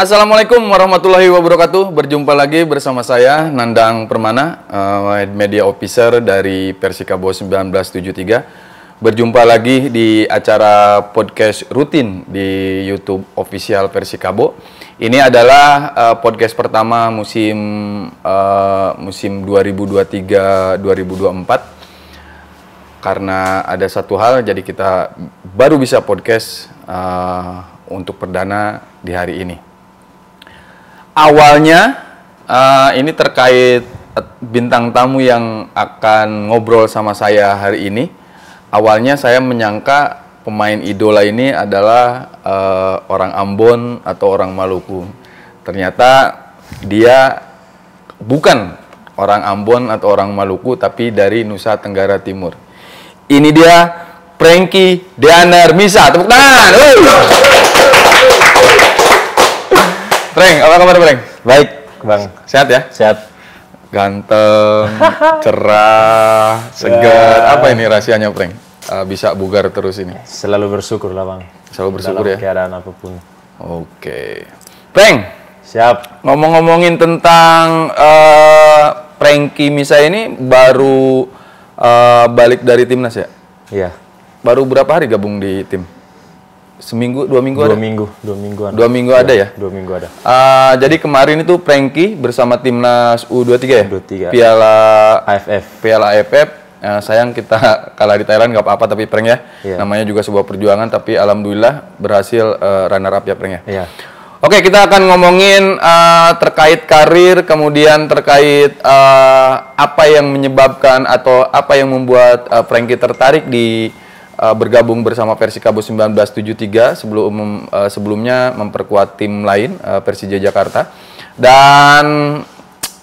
Assalamualaikum warahmatullahi wabarakatuh. Berjumpa lagi bersama saya Nandang Permana, eh, media officer dari Persikabo 1973. Berjumpa lagi di acara podcast rutin di YouTube official Persikabo. Ini adalah uh, podcast pertama musim uh, musim 2023 2024 karena ada satu hal jadi kita baru bisa podcast uh, untuk perdana di hari ini. Awalnya uh, ini terkait eh, bintang tamu yang akan ngobrol sama saya hari ini. Awalnya saya menyangka pemain idola ini adalah uh, orang Ambon atau orang Maluku. Ternyata dia bukan orang Ambon atau orang Maluku tapi dari Nusa Tenggara Timur. Ini dia Pranky Deaner Misa. Tepuk tangan. Breng, apa kabar Breng? Baik, Bang. Sehat ya? Sehat. Ganteng, cerah, segar. Ya. Apa ini rahasianya, Breng? Uh, eh, bisa bugar terus ini. Selalu bersyukur lah, Bang. Selalu bersyukur Dalam ya. keadaan apapun. Oke. Breng. Siap. Ngomong-ngomongin tentang uh, eh, Franky Misa ini baru uh, balik dari timnas ya? Iya. Baru berapa hari gabung di tim? seminggu dua minggu dua ada? minggu dua minggu ada. dua minggu ada ya, iya, dua minggu ada uh, jadi kemarin itu Franky bersama timnas U23 ya U23 Piala AFF Piala AFF uh, ya, sayang kita kalah di Thailand gak apa-apa tapi Prank ya yeah. namanya juga sebuah perjuangan tapi alhamdulillah berhasil uh, runner up ya Prank ya yeah. Oke, kita akan ngomongin uh, terkait karir, kemudian terkait uh, apa yang menyebabkan atau apa yang membuat uh, Frankie tertarik di uh, bergabung bersama Persikabo 1973 sebelum uh, sebelumnya memperkuat tim lain uh, eh, Persija Jakarta. Dan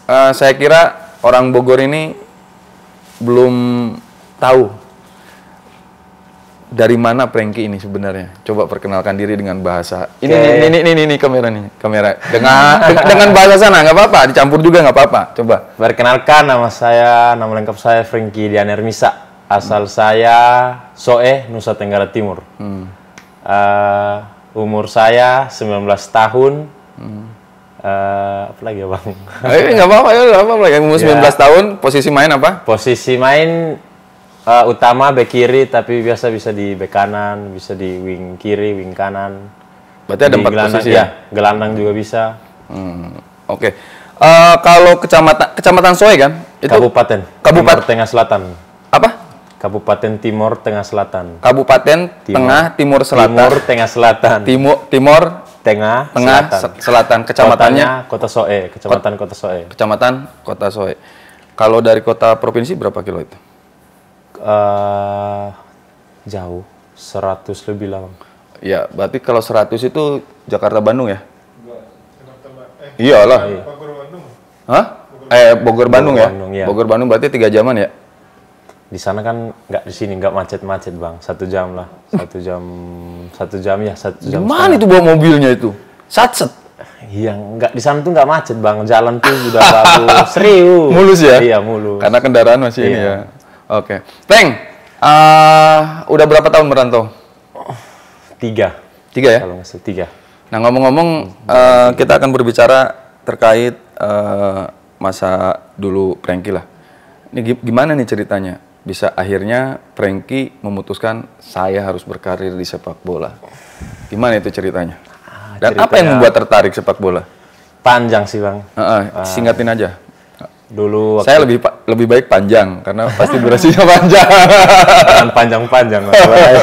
uh, saya kira orang Bogor ini belum tahu dari mana Prengki ini sebenarnya. Coba perkenalkan diri dengan bahasa. Ini okay. ini, ini, ini, ini ini kamera nih, kamera. Dengan dengan bahasa sana nggak apa-apa, dicampur juga nggak apa-apa. Coba. Perkenalkan nama saya, nama lengkap saya Franky Dianermisa. Asal saya Soe Nusa Tenggara Timur. Hmm. Uh, umur saya 19 tahun. Hmm. Uh, apa lagi ya bang? Eh nggak apa-apa ya apa-apa lagi umur 19 ya. yeah. tahun posisi main apa? Posisi main uh, utama back kiri tapi biasa bisa di back kanan, bisa di wing kiri, wing kanan. Berarti ada empat gelandang, posisi ya? ya? Gelandang juga bisa. Hmm. Oke. Okay. Uh, kalau kecamatan kecamatan Soe kan? Itu kabupaten. Kabupaten Tengah Selatan. Apa? Kabupaten Timur Tengah Selatan. Kabupaten Timur. Tengah Timur Selatan. Timur Tengah Selatan. Timur Tengah Tengah Selatan. selatan. Kecamatannya Kotanya, Kota Soe, Kecamatan Kota, Soe. Kecamatan Kota Soe. Kalau dari kota provinsi berapa kilo itu? Uh, jauh, 100 lebih lah, Bang. Ya, berarti kalau 100 itu Jakarta Bandung ya? Iya. Iyalah. Iya. Hah? Eh Bogor Bandung, ya? Bogor, Bandung ya? Bandung, ya. Bogor Bandung berarti tiga jaman ya? di sana kan nggak di sini nggak macet-macet bang satu jam lah satu jam satu jam ya satu jam mana itu bawa mobilnya itu satset iya nggak di sana tuh nggak macet bang jalan tuh sudah bagus serius mulus ya iya mulus karena kendaraan masih iya. ini ya oke okay. peng uh, ah, udah berapa tahun merantau tiga tiga ya kalau masih tiga nah ngomong-ngomong uh, kita akan berbicara terkait uh, masa dulu Franky lah ini gimana nih ceritanya bisa akhirnya Franky memutuskan saya harus berkarir di sepak bola. Gimana itu ceritanya? Ah, Dan apa yang membuat tertarik sepak bola? Panjang sih bang. Uh -uh, singkatin aja. Dulu waktu... saya lebih lebih baik panjang karena pasti durasinya panjang. panjang-panjang. Ya? Oke.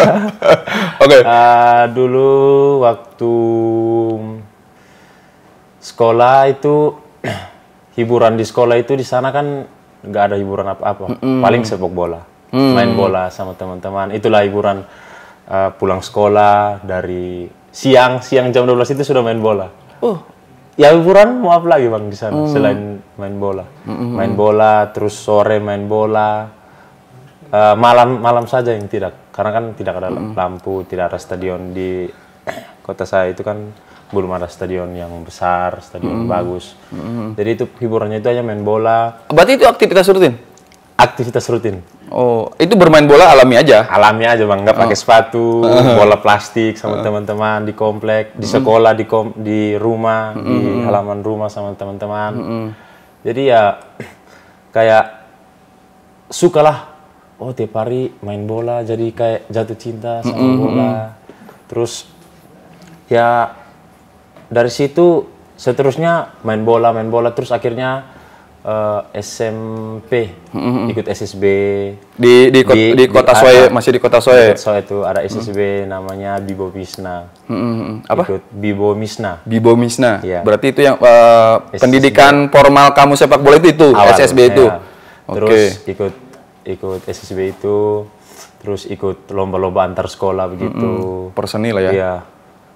Okay. Uh, dulu waktu sekolah itu hiburan di sekolah itu di sana kan nggak ada hiburan apa-apa. mm Paling sepak bola, mm main bola sama teman-teman. Itulah hiburan uh, pulang sekolah dari siang siang jam 12 itu sudah main bola. Uh. Ya hiburan mau apa lagi bang di sana mm. selain main bola, mm-hmm. main bola terus sore main bola. Uh, malam malam saja yang tidak karena kan tidak ada mm lampu tidak ada stadion di kota saya itu kan belum ada stadion yang besar, stadion mm. bagus. Mm. Jadi itu hiburannya itu hanya main bola. Oh, berarti itu aktivitas rutin? Aktivitas rutin. Oh, itu bermain bola alami aja? Alami aja bang, nggak oh. pakai sepatu, bola plastik sama oh. teman-teman di komplek, di hmm. sekolah, di kom di rumah, mm. di hmm. halaman rumah sama teman-teman. Mm. Jadi ya kayak suka lah Oh tiap hari main bola, jadi kayak jatuh cinta sama mm. bola. Terus ya dari situ seterusnya main bola main bola terus akhirnya uh, eh, SMP mm-hmm. ikut SSB di di, ko- di, di kota Soe masih di kota Soe Soe itu ada SSB mm-hmm. namanya Bibo Misna mm-hmm. apa ikut Bibo Misna Bibo Misna ya. berarti itu yang uh, pendidikan formal kamu sepak bola itu itu Awal, SSB ya. itu terus ikut ikut SSB itu terus ikut lomba-lomba antar sekolah begitu mm-hmm. ya, ya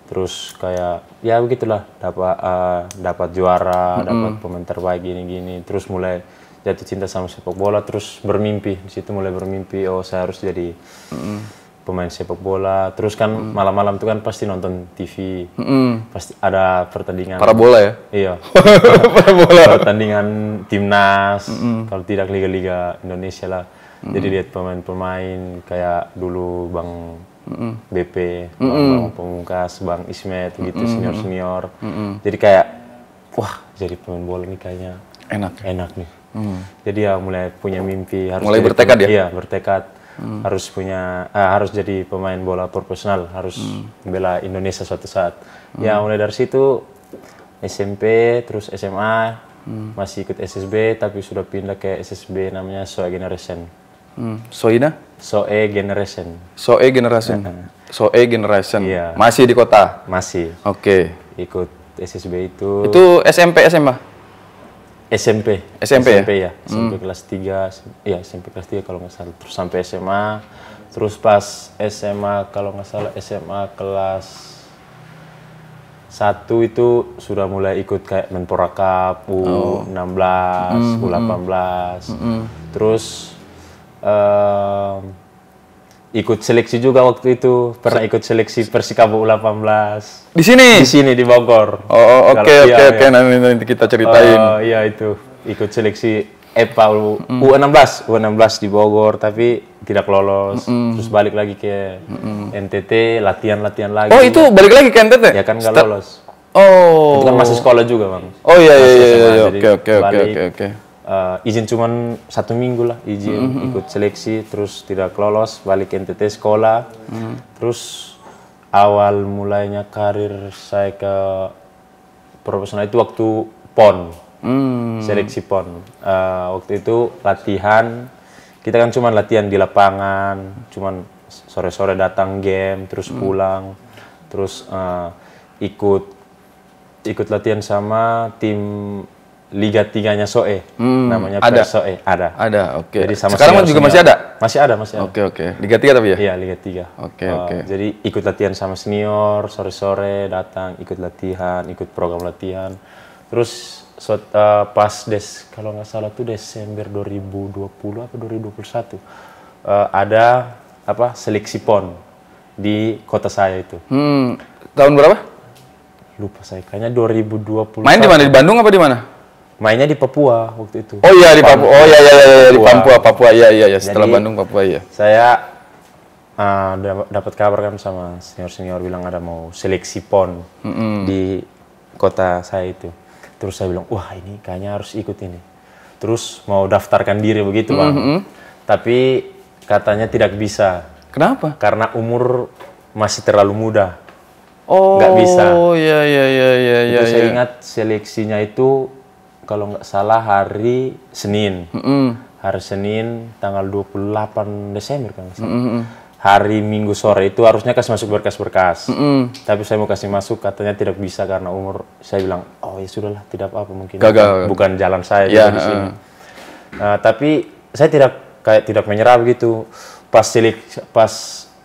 terus kayak ya begitulah dapat uh, dapat juara mm dapat pemain terbaik gini-gini terus mulai jatuh cinta sama sepak bola terus bermimpi di situ mulai bermimpi oh saya harus jadi mm pemain sepak bola terus kan mm. malam-malam tuh kan pasti nonton TV mm pasti ada pertandingan para bola ya iya para bola pertandingan timnas mm -mm. kalau tidak liga-liga Indonesia lah mm jadi lihat pemain-pemain kayak dulu bang hmm BP, mm-hmm. Bang Pemungkas, Bang Ismet gitu mm-hmm. senior senior. Mm-hmm. Jadi kayak wah jadi pemain bola nih kayaknya enak ya? enak nih. Mm. Jadi ya mulai punya mimpi harus mulai bertekad pemain, ya. Iya bertekad mm. harus punya eh, harus jadi pemain bola profesional harus mm. membela Indonesia suatu saat. Mm. Ya mulai dari situ SMP terus SMA hmm. masih ikut SSB tapi sudah pindah ke SSB namanya Soa Generation. Hmm. Soina? Soe Generation. Soe Generation. Soe Generation. Iya. Masih di kota? Masih. Oke. Okay. Ikut SSB itu. Itu SMP SMA? SMP. SMP, SMP ya? ya. SMP hmm. kelas 3, ya SMP kelas 3 kalau nggak salah. Terus sampai SMA. Terus pas SMA kalau nggak salah SMA kelas satu itu sudah mulai ikut kayak Menpora Cup U16, oh. mm -hmm. U18. Mm -hmm. Terus uh, ikut seleksi juga waktu itu pernah ikut seleksi Persikabo U18 di sini di sini di Bogor oh, oh oke oke oke ya. nanti nanti kita ceritain uh, iya itu ikut seleksi EPA U, U16 U16 di Bogor tapi tidak lolos mm. terus balik lagi ke mm. NTT latihan latihan lagi oh itu balik lagi ke NTT ya kan nggak lolos oh itu kan masih sekolah juga bang oh iya iya iya iya, iya. oke oke oke oke uh, izin cuman satu minggu lah izin mm -hmm. ikut seleksi terus tidak lolos balik NTT sekolah mm -hmm. terus awal mulainya karir saya ke profesional itu waktu pon mm. seleksi pon uh, waktu itu latihan kita kan cuman latihan di lapangan cuman sore-sore datang game terus mm. pulang terus uh, ikut ikut latihan sama tim Liga 3-nya SOE. Hmm, namanya ada. SOE, ada. Ada, oke. Okay. Jadi sama juga masih ada? Masih ada, masih ada. Oke, okay, oke. Okay. Liga 3 tapi ya? Iya, Liga 3. Oke, okay, uh, oke. Okay. Jadi ikut latihan sama senior, sore-sore datang ikut latihan, ikut program latihan. Terus so, uh, pas des kalau nggak salah tuh Desember 2020 atau 2021 uh, ada apa? seleksi PON di kota saya itu. Hmm, tahun berapa? Lupa saya, kayaknya 2020. Main di mana? Di Bandung apa di mana? mainnya di Papua waktu itu. Oh iya di Papua. Oh iya, iya iya iya di Papua, Papua iya iya ya setelah Jadi, Bandung Papua iya. Saya uh, dapat kabar kan sama senior-senior bilang ada mau seleksi PON mm -hmm. di kota saya itu. Terus saya bilang, "Wah, ini kayaknya harus ikut ini." Terus mau daftarkan diri begitu, Bang. Mm -hmm. Tapi katanya tidak bisa. Kenapa? Karena umur masih terlalu muda. Oh, nggak bisa. Oh iya iya iya iya. Itu ya, saya iya. ingat seleksinya itu kalau nggak salah hari Senin. Mm -hmm. Hari Senin tanggal 28 Desember kan. Mm -hmm. Hari Minggu sore itu harusnya kasih masuk berkas-berkas. Mm -hmm. Tapi saya mau kasih masuk katanya tidak bisa karena umur. Saya bilang, "Oh ya sudahlah, tidak apa-apa mungkin Gagal. bukan jalan saya yeah, di sini." Uh. Nah, tapi saya tidak kayak tidak menyerah begitu. Pas silik pas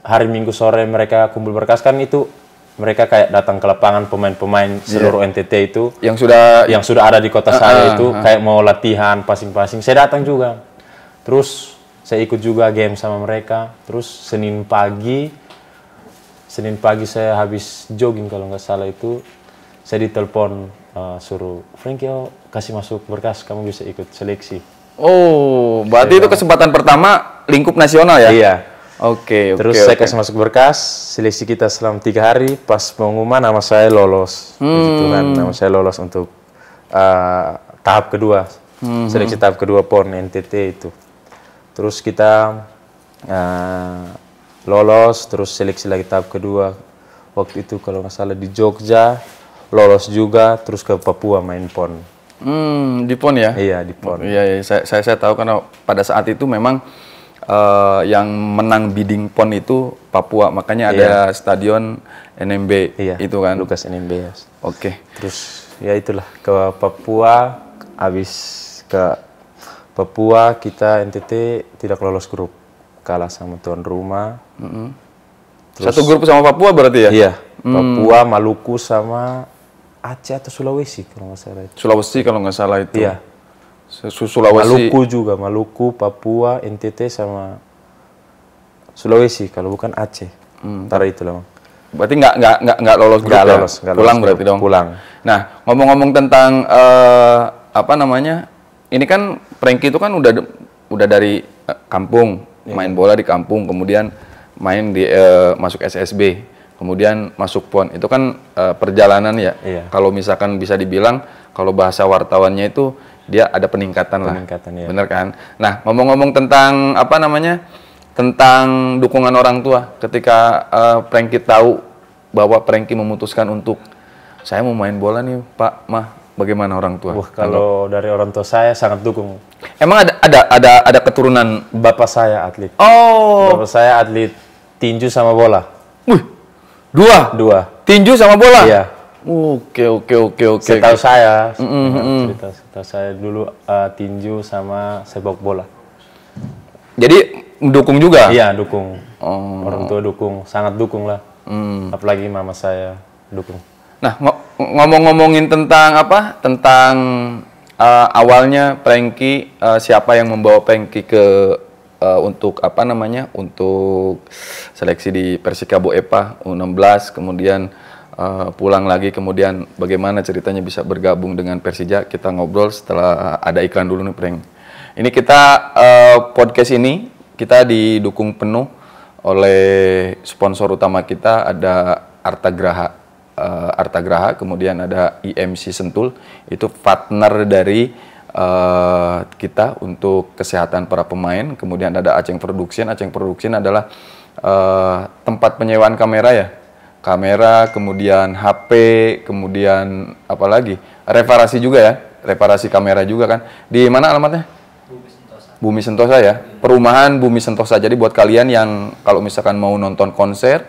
hari Minggu sore mereka kumpul berkas kan itu mereka kayak datang ke lapangan pemain-pemain iya. seluruh yeah. NTT itu yang sudah yang sudah ada di kota uh, saya ah, ah, itu uh, kayak mau latihan pasing-pasing saya datang juga terus saya ikut juga game sama mereka terus Senin pagi Senin pagi saya habis jogging kalau nggak salah itu saya ditelepon uh, suruh Frank, yo oh, kasih masuk berkas kamu bisa ikut seleksi oh berarti saya itu kesempatan pertama lingkup nasional ya iya Oke, okay, Terus okay, saya okay. kasih masuk berkas, seleksi kita selama tiga hari, pas pengumuman nama saya lolos. Hmm. kan, nama saya lolos untuk uh, tahap kedua, hmm. seleksi tahap kedua PON NTT itu. Terus kita uh, lolos, terus seleksi lagi tahap kedua. Waktu itu kalau nggak salah di Jogja, lolos juga, terus ke Papua main PON. Hmm, di PON ya? Iya, di PON. Iya, iya. Saya, saya, saya tahu karena pada saat itu memang uh, yang menang bidding pon itu Papua makanya ada iya. stadion NMB yeah. itu kan Lukas NMB ya oke okay. terus ya itulah ke Papua habis ke Papua kita NTT tidak lolos grup kalah sama tuan rumah mm -hmm. terus, satu grup sama Papua berarti ya iya mm. Papua Maluku sama Aceh atau Sulawesi kalau nggak salah itu. Sulawesi kalau nggak salah itu iya Sulawesi Maluku juga Maluku Papua NTT sama Sulawesi kalau bukan Aceh hmm. itu lah berarti nggak nggak nggak nggak lolos grup nggak gitu ya? lolos pulang lolos berarti dong pulang nah ngomong-ngomong tentang uh, apa namanya ini kan Franky itu kan udah udah dari eh, kampung yeah. main bola di kampung kemudian main di uh, masuk SSB kemudian masuk PON itu kan uh, perjalanan ya yeah. kalau misalkan bisa dibilang kalau bahasa wartawannya itu dia ada peningkatan, peningkatan lah. Ya. Bener kan? Nah, ngomong-ngomong tentang apa namanya? Tentang dukungan orang tua ketika uh, Franky tahu bahwa Franky memutuskan untuk saya mau main bola nih, Pak, Mah. Bagaimana orang tua? Wah, kalau Anggap. dari orang tua saya sangat dukung. Emang ada ada ada ada keturunan bapak saya atlet. Oh. Bapak saya atlet tinju sama bola. Wih. Dua. Dua. Tinju sama bola. Iya. Oke oke oke oke. Setahu saya, mm -hmm. cerita setahu saya dulu uh, tinju sama sepak bola. Jadi dukung juga? Iya dukung. Oh. Orang tua dukung, sangat dukung lah. Mm. Apalagi mama saya dukung. Nah ngomong-ngomongin tentang apa? Tentang uh, awalnya Pranky uh, eh, siapa yang membawa Pranky ke uh, untuk apa namanya? Untuk seleksi di Persikabo Epa U16 kemudian uh, pulang lagi kemudian bagaimana ceritanya bisa bergabung dengan Persija kita ngobrol setelah ada iklan dulu nih Prank. Ini kita uh, podcast ini kita didukung penuh oleh sponsor utama kita ada Arta Graha uh, Arta Graha, kemudian ada IMC Sentul, itu partner dari uh, kita untuk kesehatan para pemain. Kemudian ada Aceng Production, Aceng Production adalah uh, tempat penyewaan kamera ya, kamera, kemudian HP, kemudian apa lagi? Reparasi juga ya, reparasi kamera juga kan. Di mana alamatnya? Bumi Sentosa. Bumi Sentosa ya. Perumahan Bumi Sentosa. Jadi buat kalian yang kalau misalkan mau nonton konser,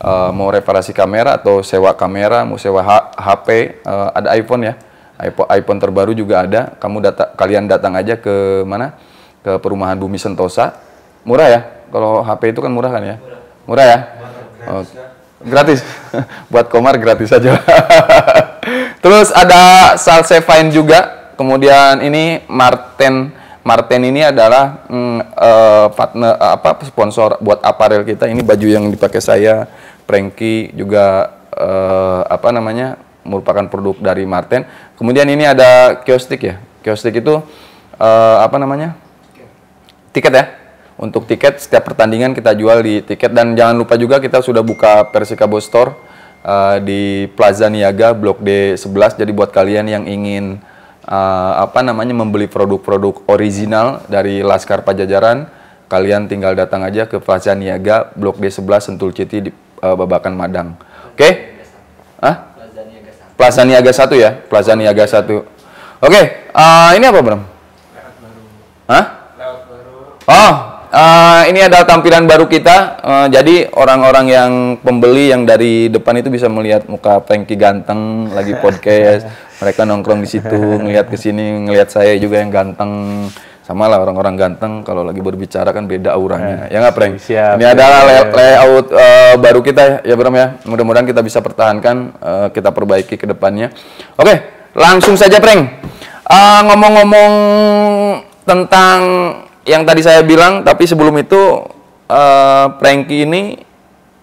uh, mau reparasi kamera atau sewa kamera, mau sewa ha HP, uh, eh, ada iPhone ya. iPhone, iPhone terbaru juga ada. Kamu data, kalian datang aja ke mana? Ke perumahan Bumi Sentosa. Murah ya? Kalau HP itu kan murah kan ya? Murah, murah ya? Murah. Okay. Kan? Gratis. Buat Komar gratis saja. Terus ada Salsevain juga. Kemudian ini Martin Martin ini adalah mm, uh, partner uh, apa sponsor buat aparel kita. Ini baju yang dipakai saya, pranky juga uh, apa namanya? merupakan produk dari Martin. Kemudian ini ada Kiostik ya. Kiostik itu uh, apa namanya? Tiket ya untuk tiket setiap pertandingan kita jual di tiket dan jangan lupa juga kita sudah buka Persikabo Store uh, di Plaza Niaga Blok D11 jadi buat kalian yang ingin uh, apa namanya membeli produk-produk original dari Laskar Pajajaran kalian tinggal datang aja ke Plaza Niaga Blok D11 Sentul Citi di uh, Babakan Madang. Oke? Okay? Hah? Plaza Niaga 1 ya, Plaza Niaga 1. Oke, okay, uh, ini apa, Bram? Hah? Oh, Eh, ini adalah tampilan baru kita. Uh, jadi orang-orang yang pembeli yang dari depan itu bisa melihat muka Franky ganteng lagi podcast. Mereka nongkrong di situ, ngelihat ke sini, ngelihat saya juga yang ganteng. Sama lah orang-orang ganteng kalau lagi berbicara kan beda auranya. Eh, ya nggak, Frank? Siap, ini adalah lay layout uh, baru kita ya, Bram ya. Mudah-mudahan kita bisa pertahankan, uh, kita perbaiki ke depannya. Oke, langsung saja, Frank. Ngomong-ngomong uh, ngomong -ngomong tentang yang tadi saya bilang tapi sebelum itu uh, ini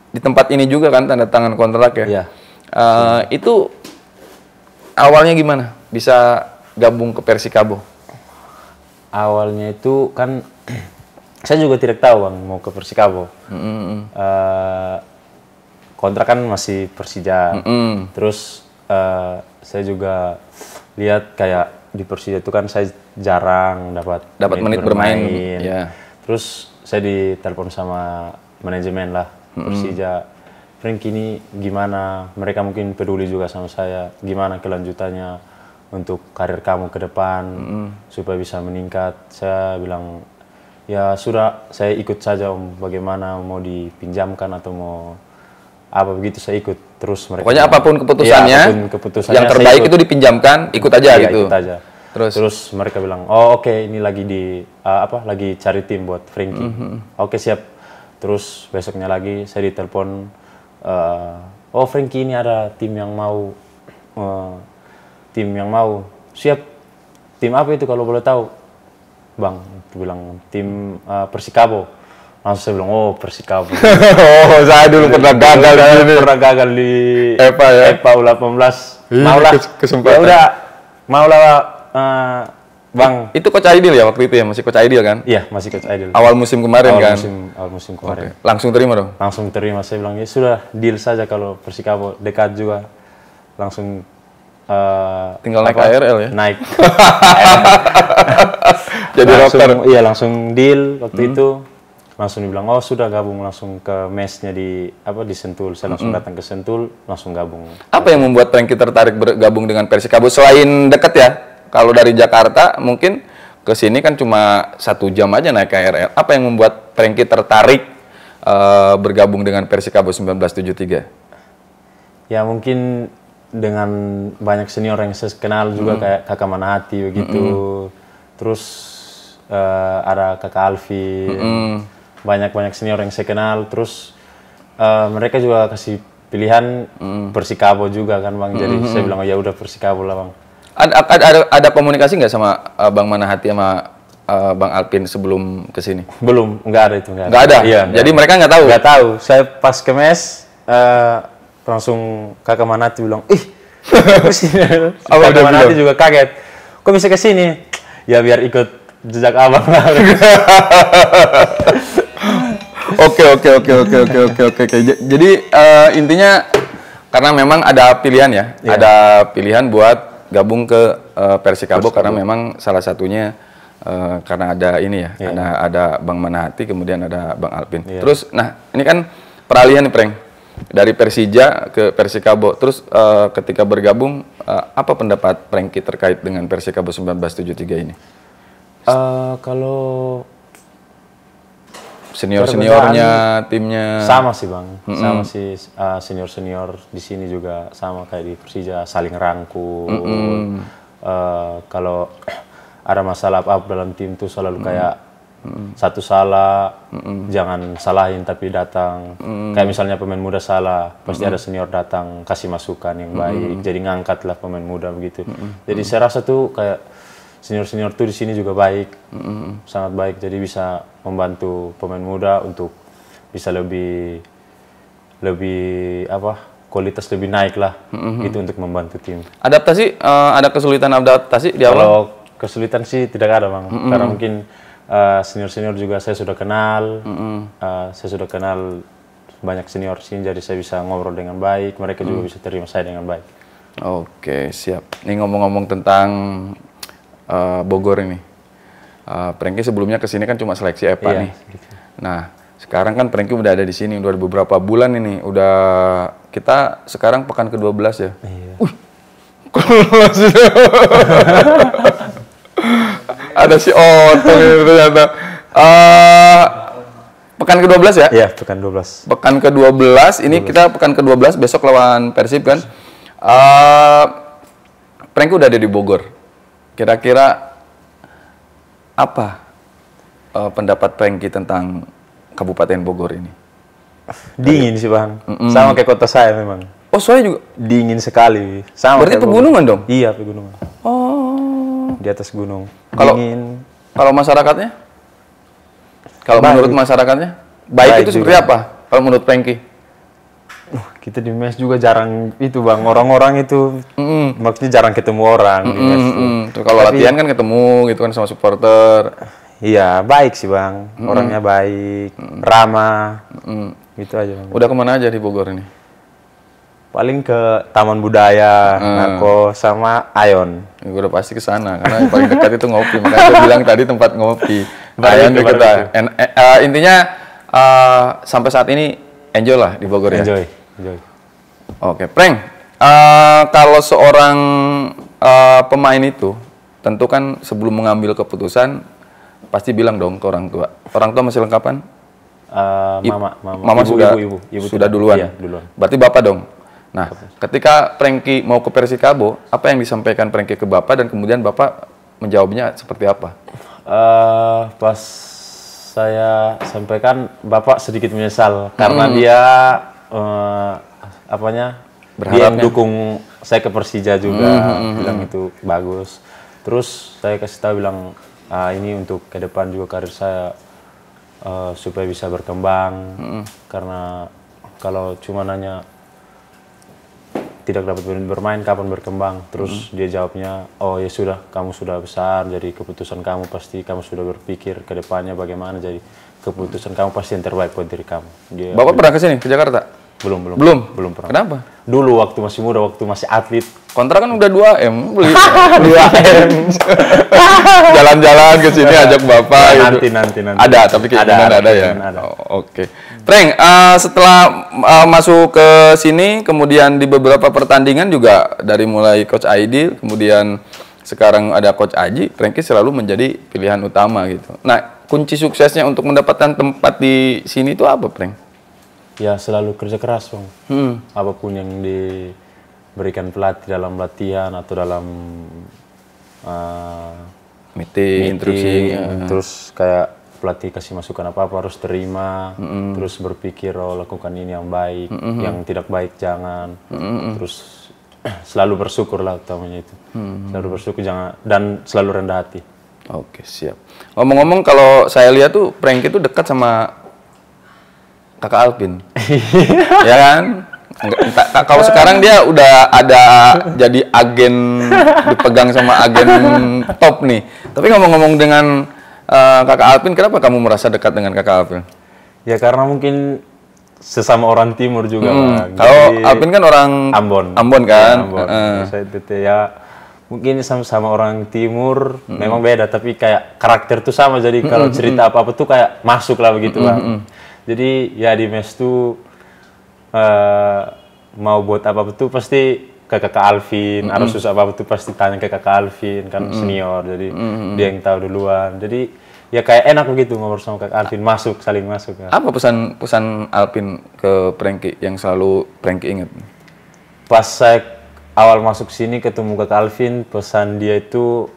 di tempat ini juga kan tanda tangan kontrak ya. Iya. Uh, hmm. itu awalnya gimana bisa gabung ke Persikabo? Awalnya itu kan saya juga tidak tahu bang mau ke Persikabo. Mm -hmm. uh, kontrak kan masih Persija. -hmm. Terus uh, saya juga lihat kayak di Persija itu kan saya jarang dapat dapat menit, menit bermain. bermain. Ya. Terus saya ditelepon sama manajemen lah Persija. Mm Frank ini gimana? Mereka mungkin peduli juga sama saya. Gimana kelanjutannya untuk karir kamu ke depan mm supaya bisa meningkat? Saya bilang ya sudah saya ikut saja om bagaimana mau dipinjamkan atau mau apa begitu saya ikut terus mereka pokoknya apapun keputusannya, ya, apapun keputusannya yang terbaik itu dipinjamkan ikut aja ya, gitu ikut aja Terus, Terus mereka bilang, oh oke okay, ini lagi di uh, apa? Lagi cari tim buat Frankie. Mm -hmm. Oke okay, siap. Terus besoknya lagi saya ditelepon, uh, oh Frankie ini ada tim yang mau, uh, tim yang mau. Siap. Tim apa itu kalau boleh tahu, bang? Bilang tim uh, Persikabo. Langsung saya bilang, oh Persikabo. oh saya dulu pernah gagal di ini. Pernah gagal di EPA ya. EPA U18. Maulah. Kesempatan. Ya udah, maulah Bang. Itu coach Aidil ya waktu itu ya, masih coach Aidil kan? Iya, masih coach Aidil. Awal musim kemarin awal kan? Musim, awal musim kemarin. Okay. Langsung terima dong? Langsung terima, saya bilang ya sudah deal saja kalau Persikabo dekat juga. Langsung uh, tinggal naik KRL ya. Naik. Jadi langsung, Iya, langsung deal waktu hmm. itu. Langsung dibilang, "Oh, sudah gabung langsung ke mesnya di apa di Sentul." Saya langsung hmm. datang ke Sentul, langsung gabung. Apa yang membuat Franky tertarik bergabung dengan Persikabo selain dekat ya? Kalau dari Jakarta mungkin ke sini kan cuma satu jam aja naik KRL. Apa yang membuat Frankie tertarik uh, bergabung dengan Persikabo 1973? Ya mungkin dengan banyak senior yang saya kenal juga mm. kayak Kakak Manati begitu. Mm Terus uh, ada Kakak Alfi. banyak hmm. Banyak-banyak senior yang saya kenal. Terus uh, mereka juga kasih pilihan mm. Persikabo juga kan Bang. Jadi mm -hmm. saya bilang oh, ya udah Persikabo lah Bang ada ada ada komunikasi nggak sama uh, Bang Manahati sama uh, Bang Alpin sebelum ke sini? Belum, nggak ada itu, nggak ada. Iya, Jadi mereka nggak tahu. Nggak tahu. Saya pas ke mes uh, langsung Kakak Manahati bilang, "Ih, kesini." Kakak Manahati juga kaget. Kok bisa ke sini? Ya biar ikut jejak abang lah. Oke oke oke oke oke oke oke oke. Jadi uh, intinya karena memang ada pilihan ya, yeah. ada pilihan buat gabung ke uh, Persikabo, karena memang salah satunya uh, karena ada ini ya, yeah. ada ada Bang Manahati, kemudian ada Bang Alpin. Yeah. Terus, nah ini kan peralihan nih, Prank dari Persija ke Persikabo. Terus uh, ketika bergabung, uh, apa pendapat Frankie terkait dengan Persikabo 1973 ini? Uh, kalau senior seniornya timnya sama sih bang mm -hmm. sama sih uh, senior senior di sini juga sama kayak di Persija saling rangku mm -hmm. uh, kalau ada masalah apa, dalam tim tuh selalu kayak Satu salah, mm jangan salahin tapi datang. Mm. Kayak misalnya pemain muda salah, pasti mm. ada senior datang kasih masukan yang baik. Mm. Jadi ngangkatlah pemain muda begitu. Mm. Jadi mm. saya rasa tuh kayak senior-senior tuh di sini juga baik, mm -hmm. sangat baik. Jadi bisa membantu pemain muda untuk bisa lebih lebih apa kualitas lebih naik lah. Mm -hmm. Itu untuk membantu tim. Adaptasi uh, ada kesulitan adaptasi di awal? Kalau kesulitan sih tidak ada bang, mm -hmm. karena mungkin uh, senior-senior juga saya sudah kenal, mm -hmm. uh, saya sudah kenal banyak senior sini, jadi saya bisa ngobrol dengan baik, mereka mm. juga bisa terima saya dengan baik. Oke, siap. Ini ngomong-ngomong tentang uh, Bogor ini. Uh, Prengki sebelumnya kesini kan cuma seleksi EPA iya, nih. Gitu. Nah, sekarang kan Prengki udah ada di sini, udah beberapa bulan ini. Udah kita sekarang pekan ke-12 ya. Iya. Uh, ada si Oto itu ternyata. Uh, pekan ke-12 ya? Iya, pekan ke-12. Pekan ke-12, ini kita pekan ke-12, besok lawan Persib kan. Uh, Prengki udah ada di Bogor Kira-kira apa uh, pendapat Pengki tentang Kabupaten Bogor ini? Dingin sih bang, mm -mm. sama kayak kota saya memang. Oh saya juga dingin sekali. Sama Berarti pegunungan dong? Iya pegunungan. Oh. Di atas gunung. Kalau Kalau masyarakatnya? Kalau menurut masyarakatnya baik, baik itu juga. seperti apa? Kalau menurut Pengki? kita di mes juga jarang itu bang orang-orang itu mm-hmm. maksudnya jarang ketemu orang mm-hmm. tuh. kalau latihan kan ketemu gitu kan sama supporter iya baik sih bang mm-hmm. orangnya baik mm-hmm. ramah mm-hmm. gitu aja bang. udah kemana aja di Bogor ini paling ke Taman Budaya, hmm. Nako sama Ayon. Ya, gue udah pasti ke sana karena yang paling dekat itu ngopi. Makanya gue bilang tadi tempat ngopi. Ayon dekat. Uh, intinya uh, sampai saat ini enjoy lah di Bogor enjoy. ya. Enjoy. Oke, Prank. Uh, eh, kalau seorang uh, pemain itu, tentu kan sebelum mengambil keputusan pasti bilang dong ke orang tua. Orang tua masih lengkapan? Uh, mama, mama, mama ibu, sudah ibu, ibu, ibu sudah duluan. Iya, duluan. Berarti bapak dong. Nah, ketika Prengki mau ke Persikabo, apa yang disampaikan Prengki ke bapak dan kemudian bapak menjawabnya seperti apa? Uh, pas saya sampaikan, bapak sedikit menyesal karena hmm. dia uh, apanya Berharap, dia dukung saya ke Persija juga mm -hmm. bilang hmm. itu bagus terus saya kasih tahu bilang ah, ini untuk ke depan juga karir saya uh, supaya bisa berkembang mm -hmm. karena kalau cuma nanya tidak dapat bermain kapan berkembang terus mm -hmm. dia jawabnya oh ya sudah kamu sudah besar jadi keputusan kamu pasti kamu sudah berpikir ke depannya bagaimana jadi keputusan kamu pasti yang terbaik buat diri kamu. Dia Bapak pernah ke sini ke Jakarta? Belum, belum. Belum, belum pernah. Kenapa? Dulu waktu masih muda, waktu masih atlet. Kontrak kan udah 2 M, beli 2 M. Jalan-jalan ke sini iya. ajak Bapak Nah, Nanti, nanti, nanti. Ada, tapi kayak ada, ada, ada ya. Ada. Oh, Oke. Okay. Treng, uh, setelah uh, masuk ke sini kemudian di beberapa pertandingan juga dari mulai coach Aidil, kemudian sekarang ada coach Aji, Franky selalu menjadi pilihan utama gitu. Nah, kunci suksesnya untuk mendapatkan tempat di sini itu apa, Frank? Ya, selalu kerja keras, Bang. Hmm. Apapun yang diberikan pelatih dalam latihan atau dalam uh, meeting, meeting ya. terus kayak pelatih kasih masukan apa apa harus terima -hmm. terus berpikir oh lakukan ini yang baik -hmm. yang tidak baik jangan -hmm. terus selalu bersyukur lah utamanya itu. Hmm. Selalu bersyukur jangan dan selalu rendah hati. Oke, siap. Ngomong-ngomong kalau saya lihat tuh prank itu dekat sama Kakak Alvin. ya kan? Kalau sekarang dia udah ada jadi agen dipegang sama agen top nih. Tapi ngomong-ngomong dengan uh, Kakak Alvin, kenapa kamu merasa dekat dengan Kakak Alvin? Ya karena mungkin sesama orang timur juga hmm. bang. Kalau Alvin kan orang Ambon. Ambon kan. Iya, Ambon. Saya itu ya mungkin sama-sama orang timur -hmm. memang beda tapi kayak karakter tuh sama jadi kalau -hmm. hmm cerita hmm. apa-apa tuh kayak masuk lah begitu lah hmm, -hmm. Jadi ya di mes tuh uh, mau buat apa-apa tuh pasti ke kakak Alvin, -hmm. harus susah apa-apa tuh pasti tanya ke kakak Alvin kan -hmm. senior jadi -hmm. dia yang tahu duluan. Jadi ya kayak enak begitu ngobrol sama Kak Alvin masuk saling masuk ya. apa pesan pesan Alvin ke Pranky yang selalu Pranky inget pas saya awal masuk sini ketemu Kak Alvin pesan dia itu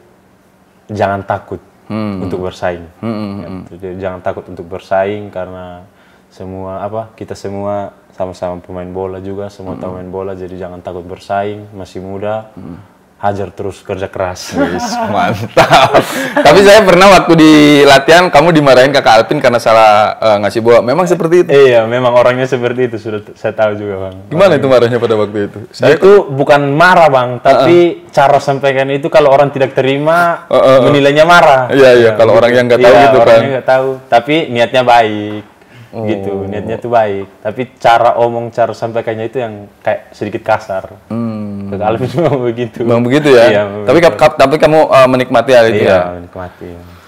jangan takut hmm. untuk bersaing hmm, hmm, hmm. Ya, hmm. jangan takut untuk bersaing karena semua apa kita semua sama-sama pemain bola juga semua hmm. tahu hmm. main bola jadi jangan takut bersaing masih muda hmm hajar terus kerja keras. Yes, mantap. Tapi saya pernah waktu di latihan kamu dimarahin kakak Alvin karena salah uh, ngasih bola. Memang seperti itu. Iya, memang orangnya seperti itu sudah saya tahu juga bang. Gimana orangnya. itu marahnya pada waktu itu? Saya itu bukan marah bang, tapi uh -uh. cara sampaikan itu kalau orang tidak terima uh -uh. menilainya marah. Iya iya, kalau gitu. orang yang nggak tahu iya, gitu kan. nggak tahu, tapi niatnya baik. Oh. gitu niatnya tuh baik tapi cara omong cara sampaikannya itu yang kayak sedikit kasar hmm Ustadz Alvin memang begitu. Memang begitu ya. Iya, tapi begitu. tapi kamu uh, menikmati hal itu iya, ya. menikmati.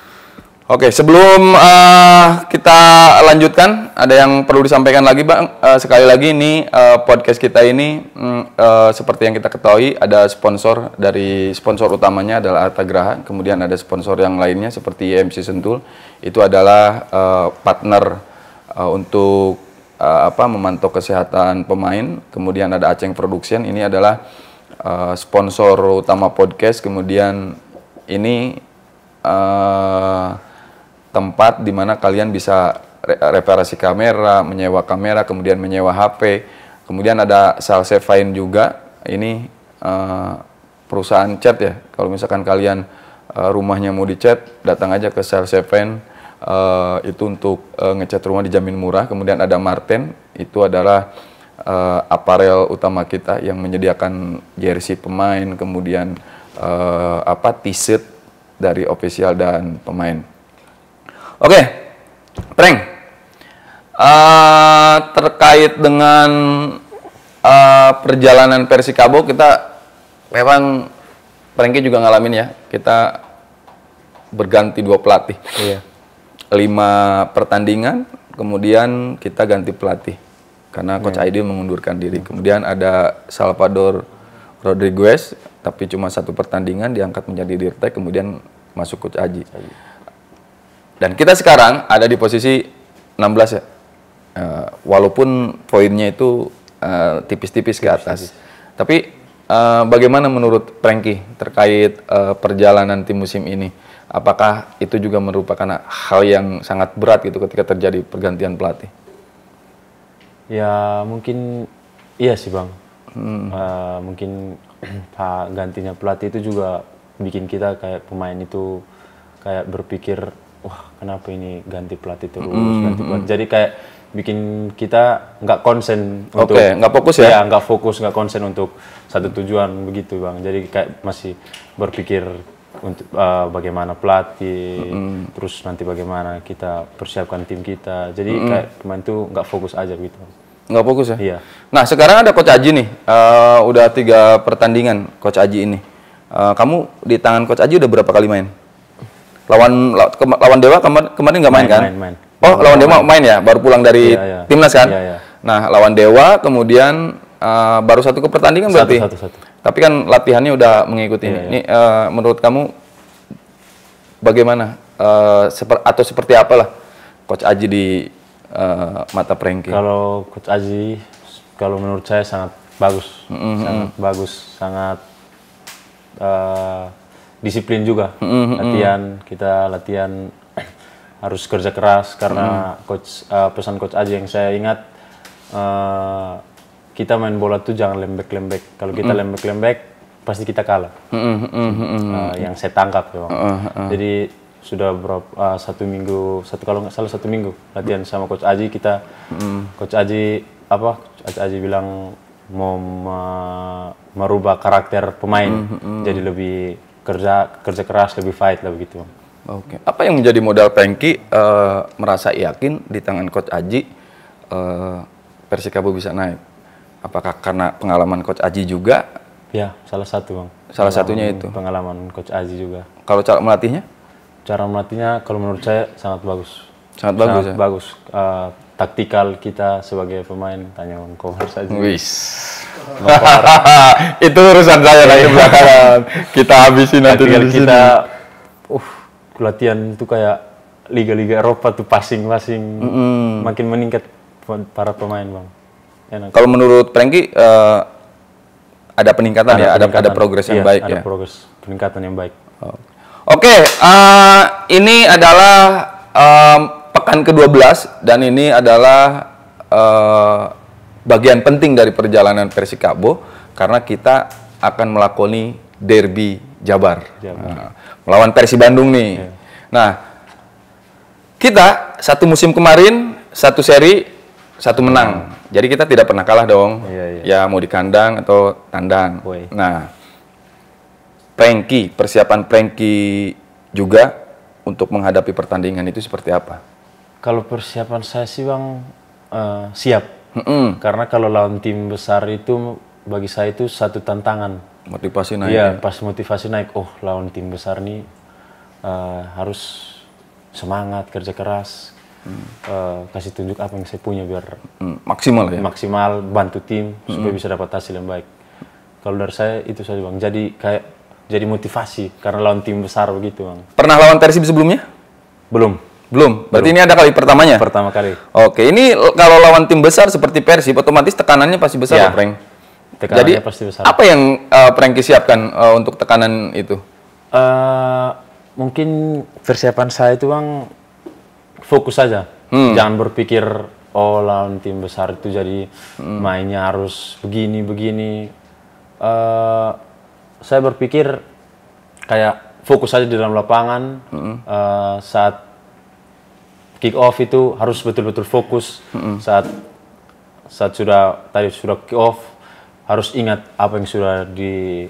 Oke, sebelum uh, kita lanjutkan, ada yang perlu disampaikan lagi, Bang. Uh, sekali lagi ini uh, podcast kita ini mm, uh, seperti yang kita ketahui ada sponsor dari sponsor utamanya adalah Atagraha, kemudian ada sponsor yang lainnya seperti e MC Sentul. Itu adalah uh, partner uh, untuk uh, apa memantau kesehatan pemain. Kemudian ada Aceng Production, ini adalah Eh, sponsor utama podcast kemudian ini uh, tempat di mana kalian bisa re reparasi kamera, menyewa kamera, kemudian menyewa HP. Kemudian ada Salsefine juga. Ini uh, perusahaan cat ya. Kalau misalkan kalian uh, rumahnya mau dicat, datang aja ke Salsefine. Uh, itu untuk uh, ngecat rumah dijamin murah. Kemudian ada Martin, itu adalah uh, aparel utama kita yang menyediakan jersey pemain, kemudian uh, apa t-shirt dari official dan pemain. Oke, okay. Prank. Uh, eh, terkait dengan uh, perjalanan Persikabo kita memang Pranknya juga ngalamin ya. Kita berganti dua pelatih. Iya. Lima pertandingan, kemudian kita ganti pelatih karena coach yeah. Aidil mengundurkan diri. Kemudian ada Salvador Rodriguez tapi cuma satu pertandingan diangkat menjadi dirtek kemudian masuk coach Aji. Dan kita sekarang ada di posisi 16 ya. Uh, walaupun poinnya itu eh, tipis-tipis uh, ke atas. Tipis tapi uh, bagaimana menurut Franky terkait uh, perjalanan tim musim ini? Apakah itu juga merupakan hal yang sangat berat gitu ketika terjadi pergantian pelatih? Ya mungkin iya sih bang. Hmm. Uh, mungkin Pak gantinya pelatih itu juga bikin kita kayak pemain itu kayak berpikir wah kenapa ini ganti pelatih terus hmm, hmm ganti pelatih. Hmm. Jadi kayak bikin kita nggak konsen okay, untuk nggak fokus ya? Ya nggak fokus nggak konsen untuk satu tujuan begitu bang. Jadi kayak masih berpikir untuk uh, bagaimana pelatih, mm terus nanti bagaimana kita persiapkan tim kita. Jadi mm kayak pemain tuh nggak fokus aja gitu. Nggak fokus ya? Iya. Nah, sekarang ada Coach Aji nih. Uh, udah tiga pertandingan Coach Aji ini. Uh, kamu di tangan Coach Aji udah berapa kali main? Lawan lawan Dewa kemar, kemarin nggak main, main kan? Main, main. Oh, lawan Dewa main ya? Baru pulang dari iya, iya. timnas kan? Iya, iya. Nah, lawan Dewa kemudian uh, baru satu ke pertandingan satu, berarti? Satu, satu, Tapi kan latihannya udah mengikuti. Iya, ini iya. uh, menurut kamu bagaimana? Uh, seper atau seperti apalah Coach Aji di uh, mata ranking? Kalau Coach Aji, kalau menurut saya sangat bagus, mm -hmm. sangat bagus, sangat uh, disiplin juga. Mm -hmm. Latihan kita latihan harus kerja keras karena mm -hmm. coach uh, pesan Coach Aji yang saya ingat uh, kita main bola tuh jangan lembek-lembek. Kalau kita mm-hmm. lembek-lembek pasti kita kalah. Mm -hmm. uh, yang saya tangkap memang. mm uh-huh. Jadi sudah berapa uh, satu minggu satu kalau nggak salah satu minggu latihan sama coach Aji kita mm. coach Aji apa coach Aji bilang mau merubah karakter pemain mm, -hmm. jadi lebih kerja kerja keras lebih fight lah begitu Oke. Okay. Apa yang menjadi modal Pengki uh, eh, merasa yakin di tangan Coach Aji uh, Persikabo bisa naik? Apakah karena pengalaman Coach Aji juga? Ya, salah satu bang. Salah pengalaman, satunya itu. Pengalaman Coach Aji juga. Kalau cara melatihnya? cara melatihnya kalau menurut saya sangat bagus. Sangat bagus. Sangat ya? bagus. Uh, taktikal kita sebagai pemain tanya Bang Kohar saja. Wis. itu urusan saya lah belakangan. Kita habisin nanti di sini. kita uh latihan itu kayak liga-liga Eropa tuh passing-passing mm -hmm. makin meningkat para pemain, Bang. Kalau menurut Franky uh, ada peningkatan ada ya, peningkatan. ada ada progres yang iya, baik ada ya. progres peningkatan yang baik. Oh. Oke, uh, ini adalah um, pekan ke-12 dan ini adalah uh, bagian penting dari perjalanan Persikabo karena kita akan melakoni derby Jabar. Jabar. Uh, melawan Persi Bandung nih. Yeah. Nah, kita satu musim kemarin satu seri satu menang. Hmm. Jadi kita tidak pernah kalah dong. Yeah, yeah. Ya mau di kandang atau tandang. Boy. Nah, Prengki, persiapan Prengki juga untuk menghadapi pertandingan itu seperti apa? Kalau persiapan saya sih bang uh, siap, mm -mm. karena kalau lawan tim besar itu bagi saya itu satu tantangan. Motivasi naik. Iya, ya. pas motivasi naik, oh lawan tim besar nih uh, harus semangat, kerja keras, mm. uh, kasih tunjuk apa yang saya punya biar mm. maksimal ya. Maksimal bantu tim hmm. supaya mm. bisa dapat hasil yang baik. Kalau dari saya itu saja bang. Jadi kayak jadi motivasi karena lawan tim besar begitu bang. Pernah lawan Persib sebelumnya? Belum. Belum. Berarti Belum. ini ada kali pertamanya. Pertama kali. Oke, ini kalau lawan tim besar seperti Persib, otomatis tekanannya pasti besar, iya. ya. Prank. Tekanannya jadi pasti besar. Apa yang uh, eh, Prank siapkan uh, eh, untuk tekanan itu? Uh, mungkin persiapan saya itu bang fokus saja, hmm. jangan berpikir oh lawan tim besar itu jadi hmm. mainnya harus begini begini. Uh, saya berpikir kayak fokus saja di dalam lapangan mm -hmm. uh, saat kick off itu harus betul-betul fokus mm -hmm. saat saat sudah tadi sudah kick off harus ingat apa yang sudah di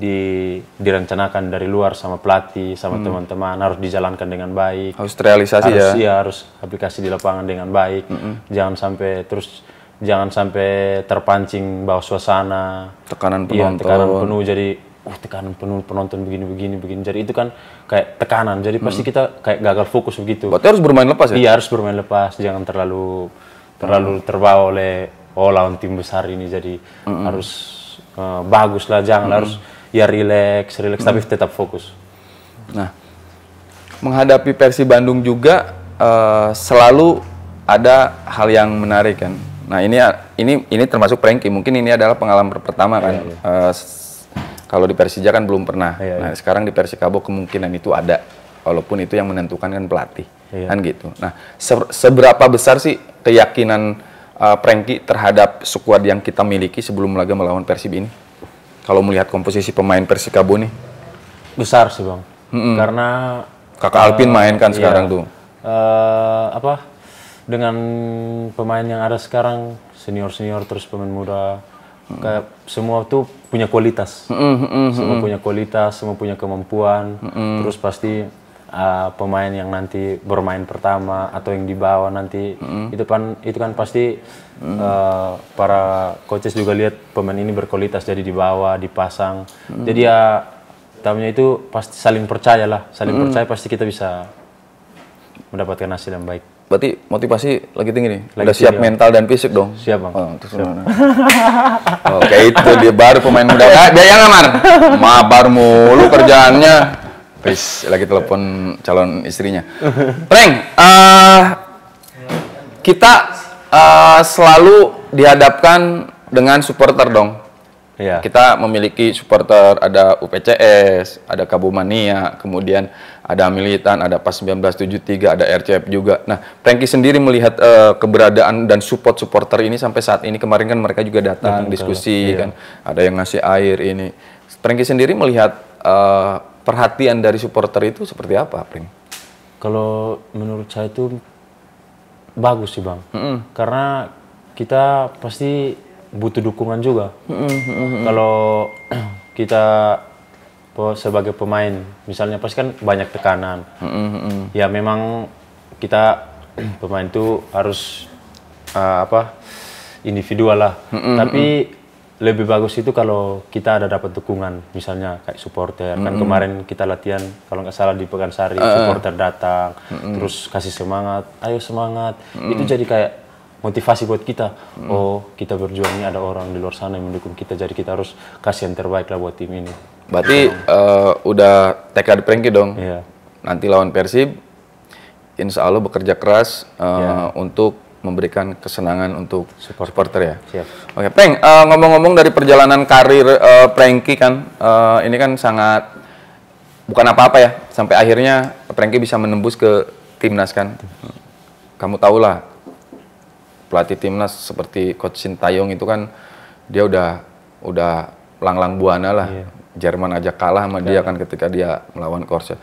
di direncanakan dari luar sama pelatih sama teman mm. teman-teman harus dijalankan dengan baik harus terrealisasi harus, ya ya harus aplikasi di lapangan dengan baik mm-hmm. jangan sampai terus jangan sampai terpancing bawa suasana tekanan iya, penonton ya, tekanan penuh jadi uh tekanan penuh penonton begini begini begini. Jadi itu kan kayak tekanan. Jadi pasti hmm. kita kayak gagal fokus begitu. Berarti harus bermain lepas ya? Iya harus bermain lepas. Jangan terlalu terlalu hmm. terbawa oleh oh lawan tim besar ini. Jadi hmm. harus uh, bagus lah. Jangan hmm. harus ya relax, relax hmm. tapi tetap fokus. Nah, menghadapi versi Bandung juga uh, selalu ada hal yang menarik kan. Nah ini ini ini termasuk Pranky Mungkin ini adalah pengalaman pertama kan. Yeah, yeah. Uh, kalau di Persija kan belum pernah. Iya, iya. nah, iya. sekarang di Persikabo kemungkinan itu ada. Walaupun itu yang menentukan kan pelatih. Iya. Kan gitu. Nah, seberapa besar sih keyakinan uh, eh, Prengki terhadap skuad yang kita miliki sebelum laga melawan Persib ini? Kalau melihat komposisi pemain Persikabo nih? Besar sih, Bang. Mm -mm. Karena Kakak uh, Alpin eh, main kan iya. sekarang tuh. Uh, apa? Dengan pemain yang ada sekarang senior-senior terus pemain muda kayak semua tuh punya kualitas semua punya kualitas semua punya kemampuan terus pasti uh, pemain yang nanti bermain pertama atau yang dibawa nanti itu kan itu kan pasti uh, para coaches juga lihat pemain ini berkualitas jadi dibawa dipasang jadi ya tamunya itu pasti saling percaya lah saling percaya pasti kita bisa mendapatkan hasil yang baik berarti motivasi lagi tinggi nih. Lagi udah siap ya. mental dan fisik dong. Siap bang. Oh, Oke oh, itu dia baru pemain muda. Ah, dia yang ngamar. Mabar mulu kerjaannya. Pis lagi telepon calon istrinya. Reng, uh, kita uh, selalu dihadapkan dengan supporter dong. Iya. Kita memiliki supporter ada UPCS, ada Kabumania, kemudian ada militan, ada PAS 1973, ada RCF juga. Nah, Franky sendiri melihat uh, keberadaan dan support supporter ini sampai saat ini kemarin kan mereka juga datang diskusi iya. kan, ada yang ngasih air ini. Franky sendiri melihat uh, perhatian dari supporter itu seperti apa, Frank? Kalau menurut saya itu bagus sih bang, mm -hmm. karena kita pasti butuh dukungan juga. Mm -hmm. Kalau kita sebagai pemain misalnya pasti kan banyak tekanan mm-hmm. ya memang kita pemain itu harus uh, apa individual lah mm-hmm. tapi lebih bagus itu kalau kita ada dapat dukungan misalnya kayak supporter mm-hmm. kan kemarin kita latihan kalau nggak salah di Pekansari uh, supporter datang mm-hmm. terus kasih semangat ayo semangat mm-hmm. itu jadi kayak motivasi buat kita. Hmm. Oh, kita berjuang ini ada orang di luar sana yang mendukung kita, jadi kita harus kasih yang terbaik lah buat tim ini. Berarti uh, udah tekad Franky dong. Iya. Nanti lawan Persib, insya Allah bekerja keras uh, iya. untuk memberikan kesenangan untuk Support. supporter ya. Siap. Oke, Peng, eh, ngomong ngomong-ngomong dari perjalanan karir uh, Franky kan, uh, ini kan sangat bukan apa-apa ya, sampai akhirnya Franky bisa menembus ke timnas kan. Kamu tahulah pelatih timnas seperti Coach Sintayong itu kan dia udah udah langlang buana lah. Iya Jerman aja kalah sama dia ya. kan ketika dia melawan Korsia.